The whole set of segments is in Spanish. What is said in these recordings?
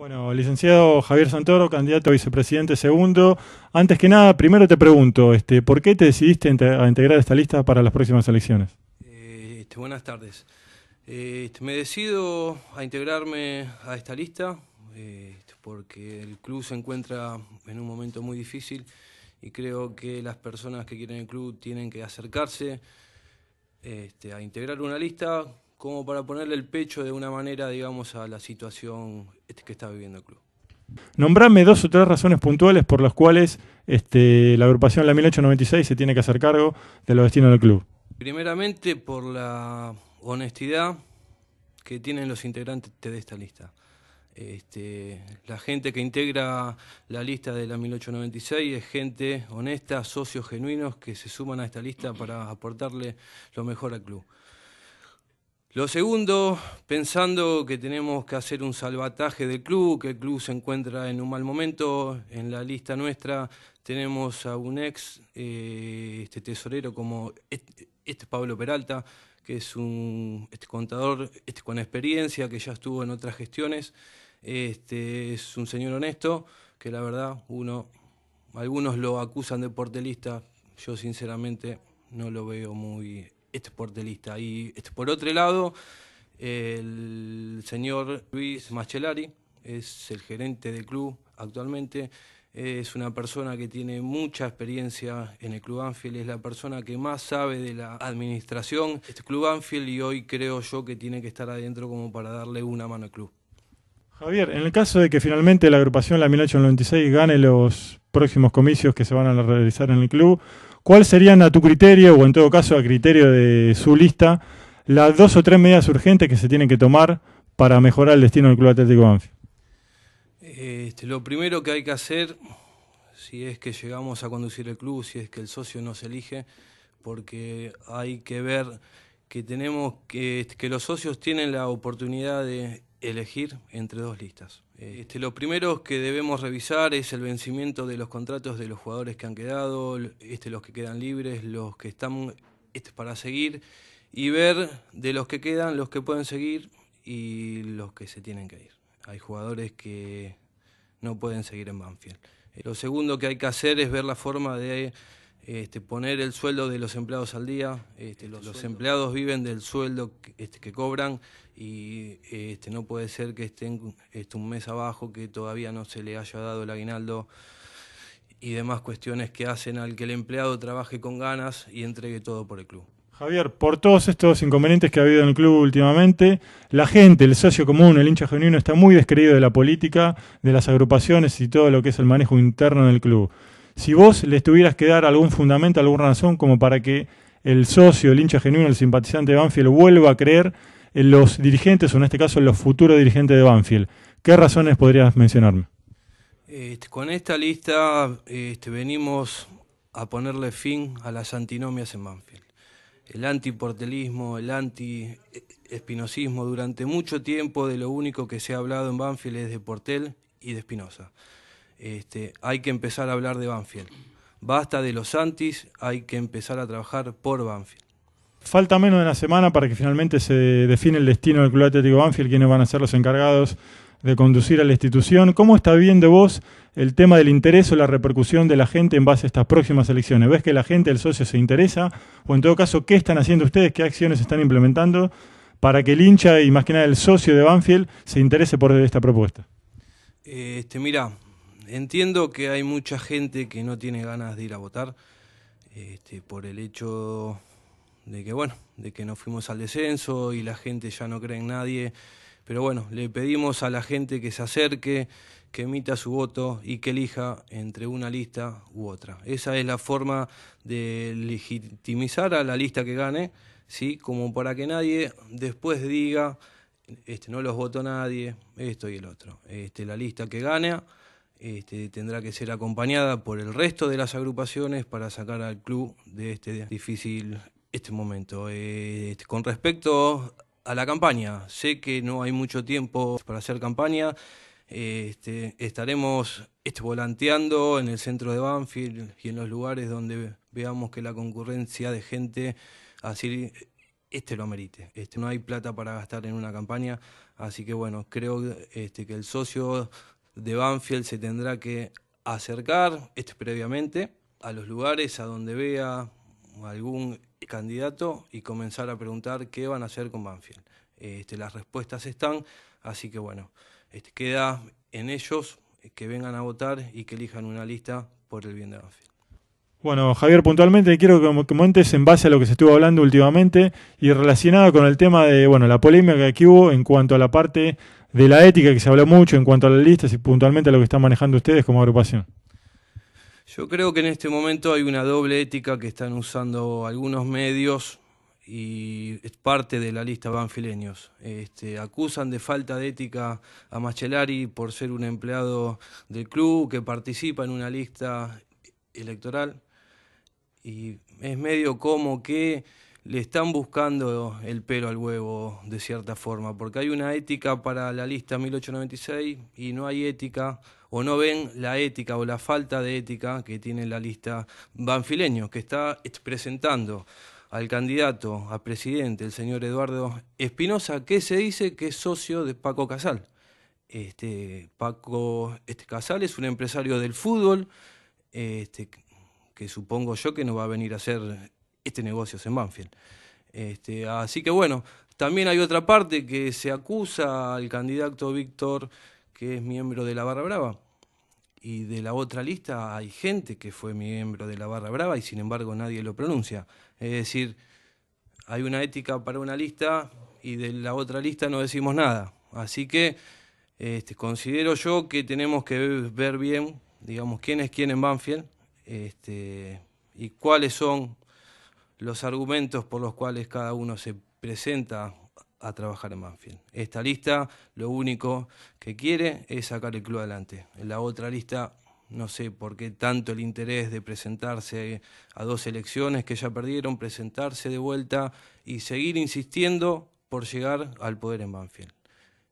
Bueno, licenciado Javier Santoro, candidato a vicepresidente segundo. Antes que nada, primero te pregunto, este, ¿por qué te decidiste a integrar esta lista para las próximas elecciones? Eh, este, buenas tardes. Eh, este, me decido a integrarme a esta lista eh, este, porque el club se encuentra en un momento muy difícil y creo que las personas que quieren el club tienen que acercarse a integrar una lista como para ponerle el pecho de una manera, digamos, a la situación este que está viviendo el club. Nombrame dos o tres razones puntuales por las cuales este, la agrupación La 1896 se tiene que hacer cargo de los destinos del club. Primeramente por la honestidad que tienen los integrantes de esta lista. Este, la gente que integra la lista de la 1896 es gente honesta, socios genuinos que se suman a esta lista para aportarle lo mejor al club. Lo segundo, pensando que tenemos que hacer un salvataje del club, que el club se encuentra en un mal momento, en la lista nuestra tenemos a un ex eh, este tesorero como este, Pablo Peralta, que es un este contador este, con experiencia, que ya estuvo en otras gestiones, este, es un señor honesto, que la verdad uno, algunos lo acusan de portelista, yo sinceramente no lo veo muy este portelista. Y este, por otro lado, el señor Luis Machelari es el gerente del club actualmente. Es una persona que tiene mucha experiencia en el Club Anfield, es la persona que más sabe de la administración. Este Club Anfield y hoy creo yo que tiene que estar adentro como para darle una mano al club. Javier, en el caso de que finalmente la agrupación La 1896 gane los próximos comicios que se van a realizar en el club, ¿cuál serían a tu criterio, o en todo caso a criterio de su lista, las dos o tres medidas urgentes que se tienen que tomar para mejorar el destino del Club Atlético Banfield? Este, lo primero que hay que hacer, si es que llegamos a conducir el club, si es que el socio nos elige, porque hay que ver que tenemos que los socios tienen la oportunidad de elegir entre dos listas. Este, lo primero que debemos revisar es el vencimiento de los contratos de los jugadores que han quedado, este, los que quedan libres, los que están este, para seguir, y ver de los que quedan, los que pueden seguir y los que se tienen que ir. Hay jugadores que no pueden seguir en Banfield. Eh, lo segundo que hay que hacer es ver la forma de este, poner el sueldo de los empleados al día. Este, este los, empleados viven del sueldo este, que, cobran y este, no puede ser que estén este, un mes abajo, que todavía no se le haya dado el aguinaldo y demás cuestiones que hacen al que el empleado trabaje con ganas y entregue todo por el club. Javier, por todos estos inconvenientes que ha habido en el club últimamente, la gente, el socio común, el hincha genuino está muy descreído de la política, de las agrupaciones y todo lo que es el manejo interno del club. Si vos les tuvieras que dar algún fundamento, alguna razón, como para que el socio, el hincha genuino, el simpatizante de Banfield vuelva a creer en los dirigentes, o en este caso en los futuros dirigentes de Banfield, ¿qué razones podrías mencionarme? Este, con esta lista este, venimos a ponerle fin a las antinomias en Banfield. El antiportelismo, el anti-espinosismo, durante mucho tiempo de lo único que se ha hablado en Banfield es de Portel y de Espinosa. Este, hay que empezar a hablar de Banfield. Basta de los antis, hay que empezar a trabajar por Banfield. Falta menos de una semana para que finalmente se define el destino del Club Atlético Banfield, quienes van a ser los encargados de conducir a la institución. ¿Cómo está viendo vos el tema del interés o la repercusión de la gente en base a estas próximas elecciones? ¿Ves que la gente, el socio, se interesa? O en todo caso, ¿qué están haciendo ustedes? ¿Qué acciones están implementando para que el hincha y más que nada el socio de Banfield se interese por esta propuesta? Este, mira, entiendo que hay mucha gente que no tiene ganas de ir a votar este, por el hecho de que, bueno, de que no fuimos al descenso y la gente ya no cree en nadie. Pero bueno, le pedimos a la gente que se acerque, que emita su voto y que elija entre una lista u otra. Esa es la forma de legitimizar a la lista que gane, ¿sí? como para que nadie después diga, este, no los votó nadie, esto y el otro. Este, la lista que gane... Este, tendrá que ser acompañada por el resto de las agrupaciones para sacar al club de este difícil este momento. Eh, este, con respecto a la campaña, sé que no hay mucho tiempo para hacer campaña. Este, estaremos volanteando en el centro de Banfield y en los lugares donde veamos que la concurrencia de gente así este lo amerite no hay plata para gastar en una campaña, así que bueno, creo que el socio de Banfield se tendrá que acercar, previamente, a los lugares a donde vea algún candidato y comenzar a preguntar qué van a hacer con Banfield. Este, las respuestas están, así que bueno, este, queda en ellos que vengan a votar y que elijan una lista por el bien de Banfield. Bueno, Javier, puntualmente quiero que comentes en base a lo que se estuvo hablando últimamente y relacionado con el tema de bueno la polémica que hubo en cuanto a la parte de la ética que se habló mucho en cuanto a las listas y puntualmente a lo que están manejando ustedes como agrupación? Yo creo que en este momento hay una doble ética que están usando algunos medios y es parte de la lista banfileños. Este, acusan de falta de ética a Machelari por ser un empleado del club que participa en una lista electoral y es medio como que le están buscando el pelo al huevo de cierta forma, porque hay una ética para la lista 1896 y no hay ética, o no ven la ética o la falta de ética que tiene la lista Banfileño, que está presentando al candidato a presidente, el señor Eduardo Espinosa, que se dice que es socio de Paco Casal. Este, Paco este Casal es un empresario del fútbol, este, que supongo yo que no va a venir a ser este negocio es en Banfield. Este, así que bueno, también hay otra parte que se acusa al candidato Víctor, que es miembro de la Barra Brava. Y de la otra lista hay gente que fue miembro de la Barra Brava y sin embargo nadie lo pronuncia. Es decir, hay una ética para una lista y de la otra lista no decimos nada. Así que este, considero yo que tenemos que ver bien, digamos, quién es quién en Banfield este, y cuáles son los argumentos por los cuales cada uno se presenta a trabajar en Banfield. Esta lista lo único que quiere es sacar el club adelante. En la otra lista no sé por qué tanto el interés de presentarse a dos elecciones que ya perdieron, presentarse de vuelta y seguir insistiendo por llegar al poder en Banfield.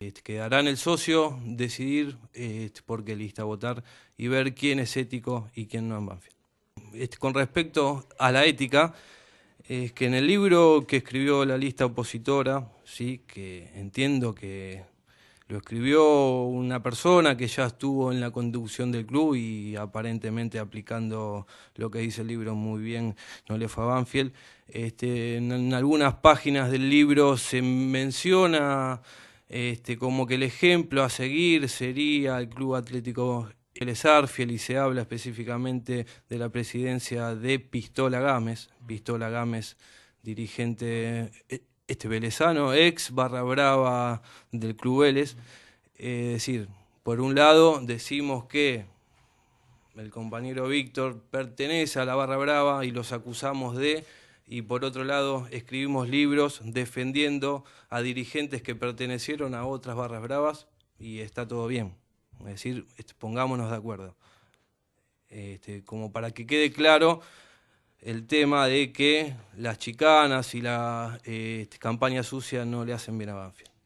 Eh, quedará en el socio decidir eh, por qué lista votar y ver quién es ético y quién no en Banfield. Eh, con respecto a la ética, es que en el libro que escribió la lista opositora, sí, que entiendo que lo escribió una persona que ya estuvo en la conducción del club y aparentemente aplicando lo que dice el libro muy bien no Banfield. Este, Banfield, en algunas páginas del libro se menciona este, como que el ejemplo a seguir sería el Club Atlético fiel y se habla específicamente de la presidencia de Pistola Gámez, Pistola Gámez, dirigente eh, este velezano, ex barra brava del Club Vélez. Eh, es decir, por un lado decimos que el compañero Víctor pertenece a la barra brava y los acusamos de, y por otro lado escribimos libros defendiendo a dirigentes que pertenecieron a otras barras bravas y está todo bien. Es decir, este, pongámonos de acuerdo. Este, como para que quede claro el tema de que las chicanas y la este, campaña sucia no le hacen bien a Banfield.